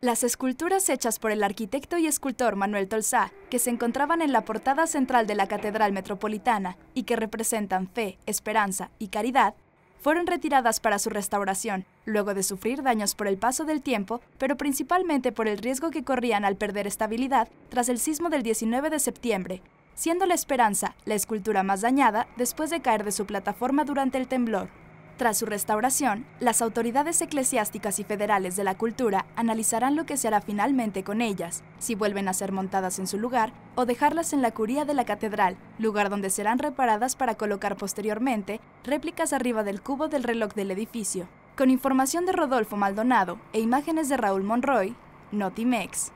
Las esculturas hechas por el arquitecto y escultor Manuel Tolsá, que se encontraban en la portada central de la Catedral Metropolitana y que representan fe, esperanza y caridad, fueron retiradas para su restauración, luego de sufrir daños por el paso del tiempo, pero principalmente por el riesgo que corrían al perder estabilidad tras el sismo del 19 de septiembre, siendo la esperanza la escultura más dañada después de caer de su plataforma durante el temblor. Tras su restauración, las autoridades eclesiásticas y federales de la cultura analizarán lo que se hará finalmente con ellas, si vuelven a ser montadas en su lugar o dejarlas en la curía de la catedral, lugar donde serán reparadas para colocar posteriormente réplicas arriba del cubo del reloj del edificio. Con información de Rodolfo Maldonado e imágenes de Raúl Monroy, Notimex.